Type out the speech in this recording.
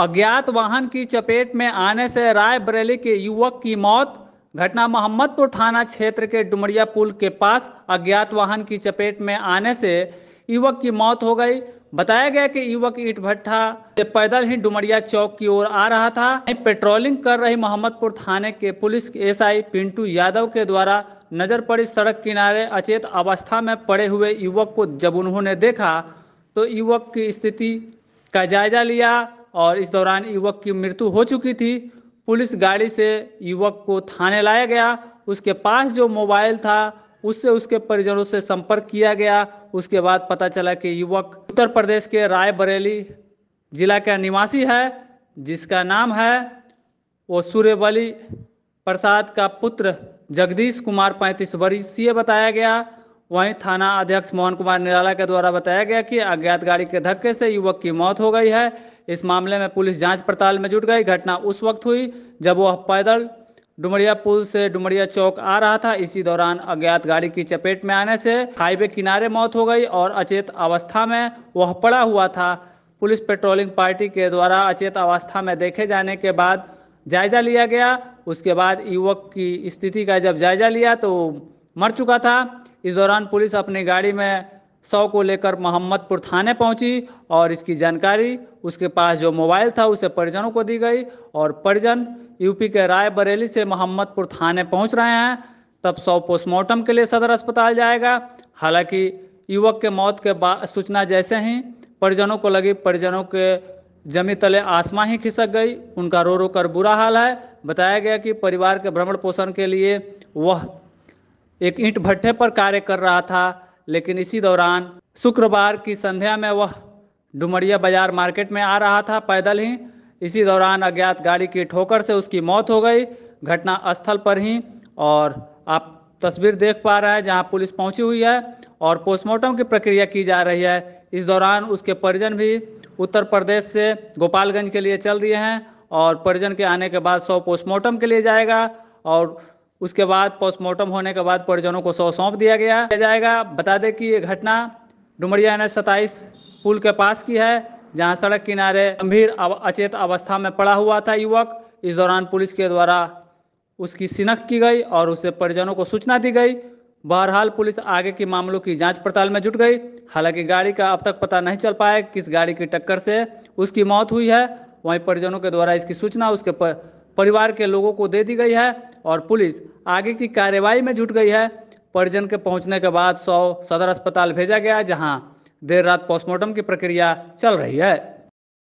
अज्ञात वाहन की चपेट में आने से रायबरेली के युवक की मौत घटना मोहम्मदपुर थाना क्षेत्र के डुमरिया पुल के पास अज्ञात वाहन की चपेट में आने से युवक की मौत हो गई बताया गया कि युवक ईट भट्टा से पैदल ही डुमरिया चौक की ओर आ रहा था पेट्रोलिंग कर रही मोहम्मदपुर थाने के पुलिस एसआई पिंटू यादव के द्वारा नजर पड़ी सड़क किनारे अचेत अवस्था में पड़े हुए युवक को जब उन्होंने देखा तो युवक की स्थिति का जायजा लिया और इस दौरान युवक की मृत्यु हो चुकी थी पुलिस गाड़ी से युवक को थाने लाया गया उसके पास जो मोबाइल था उससे उसके परिजनों से संपर्क किया गया उसके बाद पता चला कि युवक उत्तर प्रदेश के रायबरेली जिला का निवासी है जिसका नाम है वो सूर्यबली प्रसाद का पुत्र जगदीश कुमार पैंतीस वर्षीय बताया गया वहीं थाना अध्यक्ष मोहन कुमार निराला के द्वारा बताया गया कि अज्ञात गाड़ी के धक्के से युवक की मौत हो गई है इस मामले में पुलिस जांच पड़ताल में जुट गई घटना उस वक्त हुई जब वह पैदल डुमरिया पुल से डुमरिया चौक आ रहा था इसी दौरान अज्ञात गाड़ी की चपेट में आने से हाईवे किनारे मौत हो गई और अचेत अवस्था में वह पड़ा हुआ था पुलिस पेट्रोलिंग पार्टी के द्वारा अचेत अवस्था में देखे जाने के बाद जायजा लिया गया उसके बाद युवक की स्थिति का जब जायजा लिया तो मर चुका था इस दौरान पुलिस अपनी गाड़ी में शव को लेकर मोहम्मदपुर थाने पहुंची और इसकी जानकारी उसके पास जो मोबाइल था उसे परिजनों को दी गई और परिजन यूपी के रायबरेली से मोहम्मदपुर थाने पहुंच रहे हैं तब शव पोस्टमार्टम के लिए सदर अस्पताल जाएगा हालांकि युवक के मौत के बाद सूचना जैसे ही परिजनों को लगी परिजनों के जमी तले आसमां ही खिसक गई उनका रो रो कर बुरा हाल है बताया गया कि परिवार के भ्रमण पोषण के लिए वह एक ईंट भट्ठे पर कार्य कर रहा था लेकिन इसी दौरान शुक्रवार की संध्या में वह डुमरिया बाजार मार्केट में आ रहा था पैदल ही इसी दौरान अज्ञात गाड़ी की ठोकर से उसकी मौत हो गई घटना स्थल पर ही और आप तस्वीर देख पा रहे हैं जहां पुलिस पहुंची हुई है और पोस्टमार्टम की प्रक्रिया की जा रही है इस दौरान उसके परिजन भी उत्तर प्रदेश से गोपालगंज के लिए चल दिए हैं और परिजन के आने के बाद सौ पोस्टमार्टम के लिए जाएगा और उसके बाद पोस्टमार्टम होने के बाद परिजनों को शव सौंप दिया गया जाएगा बता दें कि ये घटना डुमरिया एन सताइस पुल के पास की है जहां सड़क किनारे गंभीर अचेत अवस्था में पड़ा हुआ था युवक इस दौरान पुलिस के द्वारा उसकी शिनाख्त की गई और उसे परिजनों को सूचना दी गई बहरहाल पुलिस आगे के मामलों की जांच पड़ताल में जुट गई हालांकि गाड़ी का अब तक पता नहीं चल पाया किस गाड़ी की टक्कर से उसकी मौत हुई है वहीं परिजनों के द्वारा इसकी सूचना उसके परिवार के लोगों को दे दी गई है और पुलिस आगे की कार्रवाई में जुट गई है परिजन के पहुंचने के बाद सौ सदर अस्पताल भेजा गया जहां देर रात पोस्टमार्टम की प्रक्रिया चल रही है